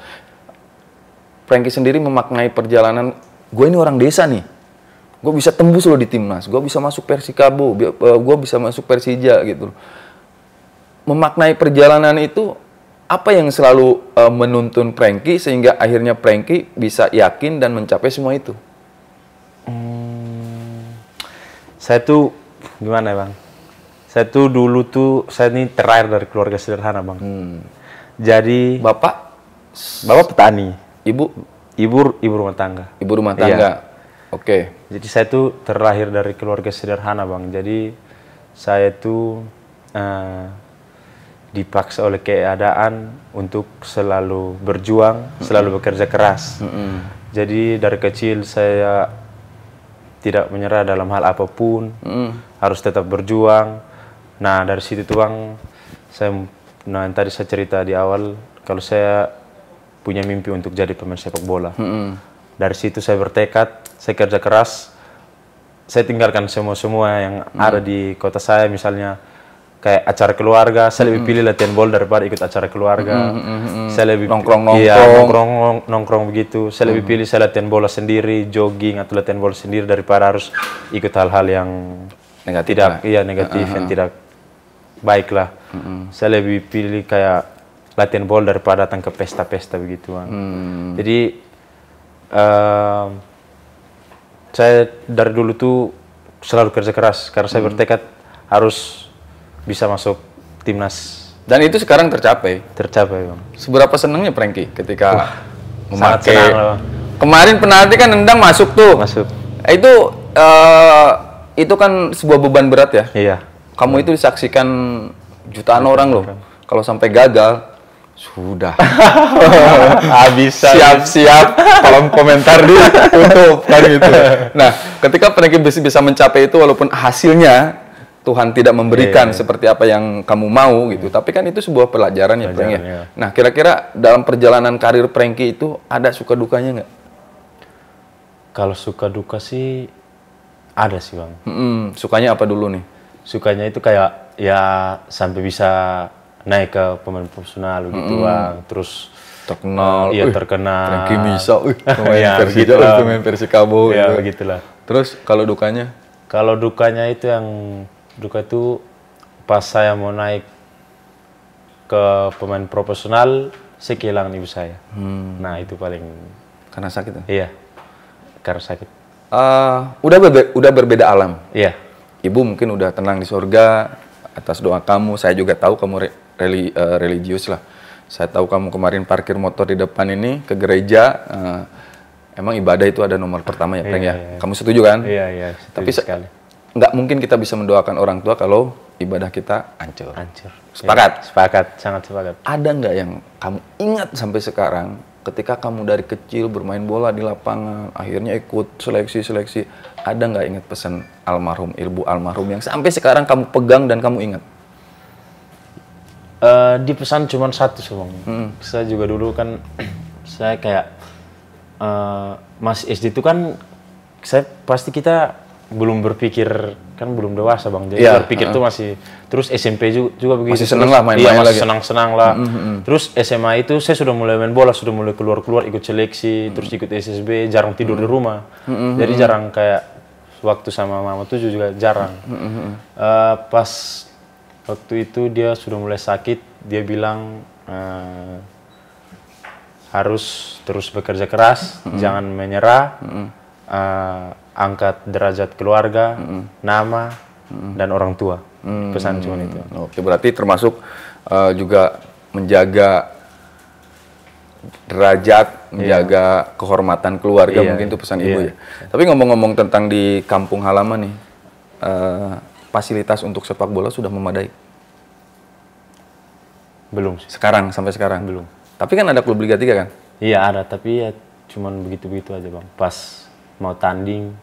Frankie sendiri memaknai perjalanan gue ini orang desa nih. Gue bisa tembus loh di timnas, gue bisa masuk Persikabo, eh, gue bisa masuk Persija gitu. Memaknai perjalanan itu apa yang selalu uh, menuntun Frankie sehingga akhirnya Frankie bisa yakin dan mencapai semua itu? Hmm, saya tuh gimana ya, bang? Saya tuh dulu tuh saya ini terakhir dari keluarga sederhana bang. Hmm. Jadi bapak bapak petani, ibu ibu ibu rumah tangga. Ibu rumah tangga. Iya. Oke. Okay. Jadi saya tuh terakhir dari keluarga sederhana bang. Jadi saya tuh uh, dipaksa oleh keadaan untuk selalu berjuang, -hmm. selalu bekerja keras. Mm -hmm. Jadi dari kecil saya tidak menyerah dalam hal apapun, mm. harus tetap berjuang. Nah dari situ tuh bang, saya nah yang tadi saya cerita di awal kalau saya punya mimpi untuk jadi pemain sepak bola. Mm-hmm. Dari situ saya bertekad, saya kerja keras, saya tinggalkan semua semua yang mm-hmm. ada di kota saya misalnya kayak acara keluarga, saya lebih pilih latihan bola daripada ikut acara keluarga. Mm-hmm. Saya lebih nongkrong nongkrong, iya, nongkrong nongkrong begitu. Saya mm lebih pilih saya latihan bola sendiri, jogging atau latihan bola sendiri daripada harus ikut hal-hal yang negatif tidak, iya negatif uh-huh. yang tidak baik lah. Mm-hmm. Saya lebih pilih kayak latihan bola daripada datang ke pesta-pesta begitu Mm -hmm. Jadi uh, saya dari dulu tuh selalu kerja keras karena saya bertekad harus bisa masuk timnas. Dan itu sekarang tercapai. Tercapai bang. Seberapa senangnya Franky ketika Wah, memakai. Sangat senang, bang. Kemarin penalti kan nendang masuk tuh. Masuk. Itu uh, itu kan sebuah beban berat ya. Iya kamu iya. itu disaksikan jutaan orang loh. Iya. Kalau sampai gagal, sudah. Habis siap-siap kolom komentar di tutup kan gitu. Nah, ketika besi bisa mencapai itu walaupun hasilnya Tuhan tidak memberikan yeah, iya. seperti apa yang kamu mau gitu. Yeah. Tapi kan itu sebuah pelajaran, ya, Prank ya. Nah, kira-kira dalam perjalanan karir Pranky itu ada suka dukanya nggak? Kalau suka duka sih ada sih, Bang. Mm Sukanya apa dulu nih? sukanya itu kayak ya sampai bisa naik ke pemain profesional gitu mm. bang terus terkenal iya terkenal Franky bisa pemain ya, versi gitu lah. pemain versi ya gitu. begitulah terus kalau dukanya kalau dukanya itu yang duka itu pas saya mau naik ke pemain profesional saya kehilangan ibu saya hmm. nah itu paling karena sakit ya? iya karena sakit uh, udah berbe udah berbeda alam iya ibu mungkin udah tenang di surga atas doa kamu. Saya juga tahu kamu reli uh, religius lah. Saya tahu kamu kemarin parkir motor di depan ini ke gereja. Uh, emang ibadah itu ada nomor pertama ya, Peng iya, ya. Iya, iya. Kamu setuju kan? Iya iya. Setuju Tapi sekali. nggak mungkin kita bisa mendoakan orang tua kalau ibadah kita hancur. Hancur. Sepakat. Iya, sepakat, sangat sepakat. Ada nggak yang kamu ingat sampai sekarang ketika kamu dari kecil bermain bola di lapangan, akhirnya ikut seleksi-seleksi, ada nggak ingat pesan almarhum, ibu almarhum yang sampai sekarang kamu pegang dan kamu ingat? Uh, di pesan cuma satu sih bang. Hmm. Saya juga dulu kan, saya kayak uh, eh, Mas SD itu kan, saya pasti kita belum berpikir kan belum dewasa bang jadi yeah, berpikir uh. tuh masih terus SMP juga, juga begitu masih seneng lah main iya, masih lagi. senang senang lah mm -hmm. terus SMA itu saya sudah mulai main bola sudah mulai keluar keluar ikut seleksi mm -hmm. terus ikut SSB jarang tidur mm -hmm. di rumah mm -hmm. jadi mm, mm. jarang kayak waktu sama mama tuh juga jarang mm -hmm. uh, pas waktu itu dia sudah mulai sakit dia bilang uh, harus terus bekerja keras mm -hmm. jangan menyerah mm -hmm uh, angkat derajat keluarga, mm-hmm. nama, mm-hmm. dan orang tua. hmm Pesan cuma itu. Oke, berarti termasuk uh, juga menjaga derajat, iya. menjaga kehormatan keluarga yeah. mungkin itu pesan yeah. ibu iya. ya. Tapi ngomong-ngomong tentang di kampung halaman nih, uh, fasilitas untuk sepak bola sudah memadai? Belum. Sih. Sekarang sampai sekarang belum. Tapi kan ada klub Liga 3 kan? Iya ada, tapi ya cuman begitu-begitu aja bang. Pas mau tanding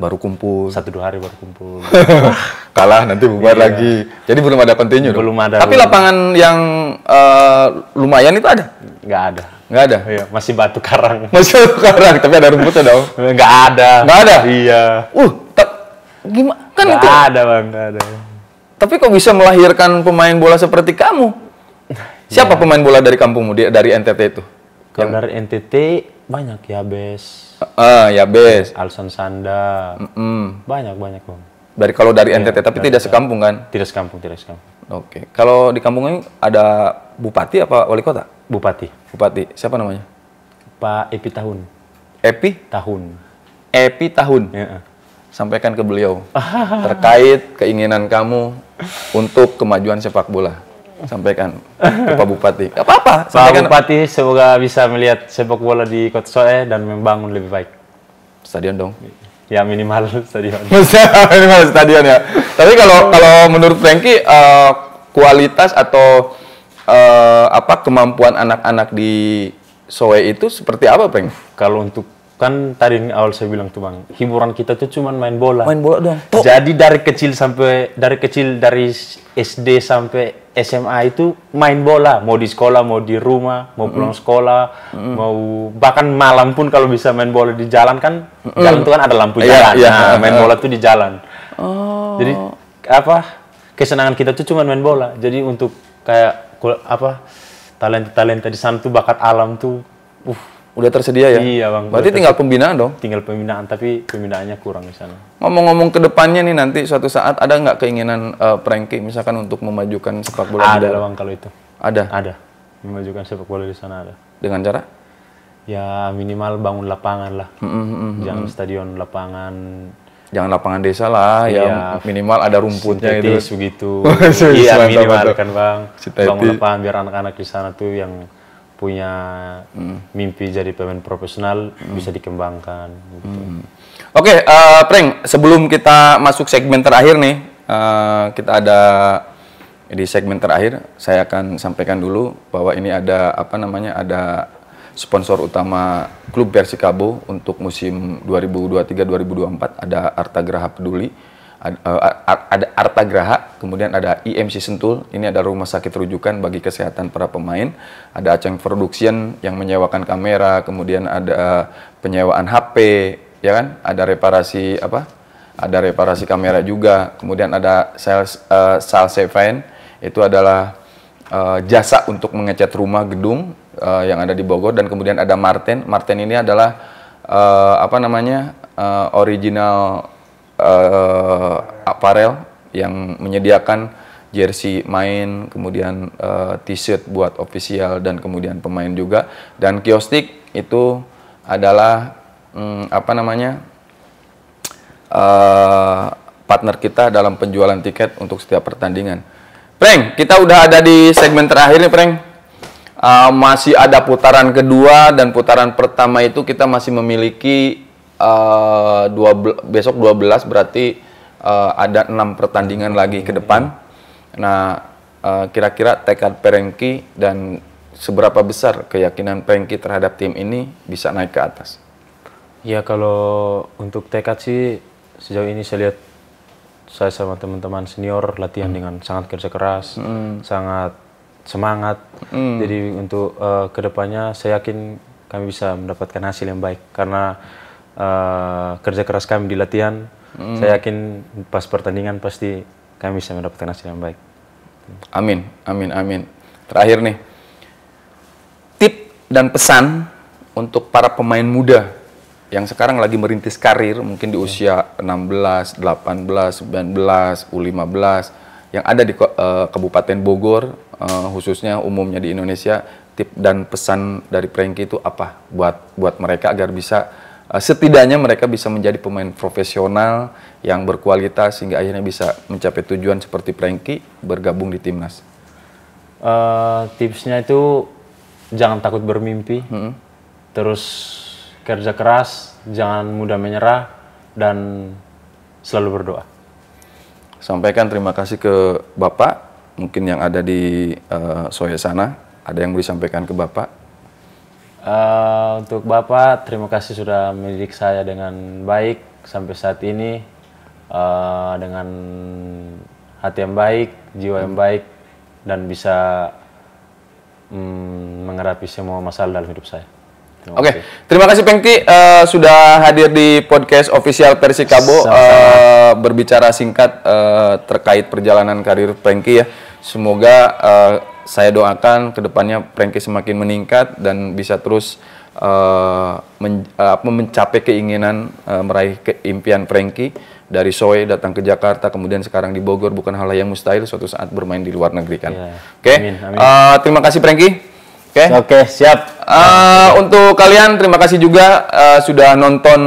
baru kumpul satu dua hari baru kumpul kalah nanti bubar iya. lagi jadi belum ada pentingnya belum ada tapi belum. lapangan yang uh, lumayan itu ada nggak ada nggak ada iya, masih batu karang masih batu karang tapi ada rumputnya dong nggak ada nggak ada iya uh gimana kan nggak itu ada bang nggak ada tapi kok bisa melahirkan pemain bola seperti kamu siapa ya. pemain bola dari kampungmu dari NTT itu kalau yang... dari NTT banyak ya bes. Ah uh, ya bes. Alson Sanda. Mm -mm. Banyak banyak bang. Dari kalau dari NTT ya, tapi dari, tidak sekampung kan? Tidak sekampung, tidak sekampung. Oke. Kalau di kampung ini ada bupati apa wali kota? Bupati. Bupati. Siapa namanya? Pak Epi Tahun. Epi? Tahun. Epi Tahun. Ya. Sampaikan ke beliau terkait keinginan kamu untuk kemajuan sepak bola sampaikan ke Pak Bupati. Gak apa-apa. Pak Bupati semoga bisa melihat sepak bola di Kota Soe dan membangun lebih baik. Stadion dong. Ya minimal stadion. minimal stadion ya. Tapi kalau kalau menurut Frankie uh, kualitas atau uh, apa kemampuan anak-anak di Soe itu seperti apa, Peng? Kalau untuk kan tadi awal saya bilang tuh bang hiburan kita tuh cuman main bola main bola dong Tok. jadi dari kecil sampai dari kecil dari SD sampai SMA itu main bola mau di sekolah mau di rumah mau pulang mm -hmm. sekolah mm -hmm. mau bahkan malam pun kalau bisa main bola di jalan kan mm -hmm. jalan tuh kan ada lampu iya, jalan yeah, yeah. Nah, main bola tuh di jalan oh. jadi apa kesenangan kita tuh cuman main bola jadi untuk kayak apa talenta talenta di sana tuh bakat alam tuh uh Udah tersedia ya? Iya bang. Berarti tinggal pembinaan dong? Tinggal pembinaan, tapi pembinaannya kurang di sana. Ngomong-ngomong ke depannya nih nanti suatu saat ada nggak keinginan uh, Frankie misalkan untuk memajukan sepak bola? Ada lah bang kalau itu. Ada? Ada. Memajukan sepak bola di sana ada. Dengan cara? Ya minimal bangun lapangan lah. Mm -hmm. Jangan stadion lapangan. Jangan lapangan desa lah, iya, ya minimal ada rumputnya itu. begitu. iya minimal kan bang. Bangun lapangan biar anak-anak di sana tuh yang punya hmm. mimpi jadi pemain profesional hmm. bisa dikembangkan. Gitu. Hmm. Oke, okay, uh, eh, Prank, sebelum kita masuk segmen terakhir nih, uh, kita ada di segmen terakhir saya akan sampaikan dulu bahwa ini ada apa namanya ada sponsor utama klub Persikabo untuk musim 2023-2024 ada Arta Graha Peduli Eh, ada Arta Graha, kemudian ada IMC Sentul, ini ada rumah sakit rujukan bagi kesehatan para pemain, ada Aceng Production yang menyewakan kamera, kemudian ada penyewaan HP, ya kan, ada reparasi apa, ada reparasi kamera juga, kemudian ada sales uh, sales itu adalah uh, jasa untuk mengecat rumah gedung uh, yang ada di Bogor dan kemudian ada Martin. Martin ini adalah uh, apa namanya uh, original uh, aparel yang menyediakan jersey main, kemudian uh, t-shirt buat official dan kemudian pemain juga. Dan kiostik itu adalah um, apa namanya uh, partner kita dalam penjualan tiket untuk setiap pertandingan. Prank, kita udah ada di segmen terakhir nih, Prank. Uh, masih ada putaran kedua dan putaran pertama itu kita masih memiliki Eh, dua besok 12 berarti uh, ada enam pertandingan lagi ke depan. Nah, uh, kira-kira tekad Perengki dan seberapa besar keyakinan Perengki terhadap tim ini bisa naik ke atas? Ya kalau untuk tekad sih sejauh ini saya lihat saya sama teman-teman senior latihan hmm. dengan sangat kerja keras, hmm. sangat semangat. Hmm. Jadi untuk uh, kedepannya saya yakin kami bisa mendapatkan hasil yang baik karena uh, kerja keras kami di latihan, mm. saya yakin pas pertandingan pasti kami bisa mendapatkan hasil yang baik. Amin, amin, amin. Terakhir nih, tip dan pesan untuk para pemain muda yang sekarang lagi merintis karir mungkin di iya. usia 16, 18, 19, U15 yang ada di uh, Kabupaten Bogor uh, khususnya umumnya di Indonesia tip dan pesan dari Franky itu apa buat buat mereka agar bisa Eh, setidaknya mereka bisa menjadi pemain profesional yang berkualitas sehingga akhirnya bisa mencapai tujuan seperti Franky bergabung di timnas. Uh, tipsnya itu jangan takut bermimpi, hmm. terus kerja keras, jangan mudah menyerah dan selalu berdoa. Sampaikan terima kasih ke Bapak, mungkin yang ada di uh, eh, Soya sana, ada yang mau disampaikan ke Bapak. Uh, untuk Bapak, terima kasih sudah mendidik saya dengan baik sampai saat ini uh, dengan hati yang baik, jiwa yang baik, dan bisa um, menghadapi semua masalah dalam hidup saya. Oke, okay. terima kasih Pengki uh, sudah hadir di podcast official Persikabo uh, berbicara singkat uh, terkait perjalanan karir Pengki ya. Semoga uh, saya doakan kedepannya Franky semakin meningkat dan bisa terus uh, men, uh, mencapai keinginan uh, meraih keimpian impian Frankie dari Soe datang ke Jakarta kemudian sekarang di Bogor bukan hal yang mustahil suatu saat bermain di luar negeri kan. Yeah. Oke. Okay? Uh, terima kasih Franky. Oke. Okay? okay, siap. Uh, untuk kalian terima kasih juga uh, sudah nonton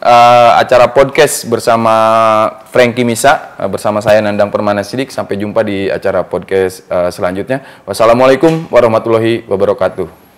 uh, acara podcast bersama Frankie Misa uh, bersama saya Nandang Permana Sidik. Sampai jumpa di acara podcast uh, selanjutnya. Wassalamualaikum warahmatullahi wabarakatuh.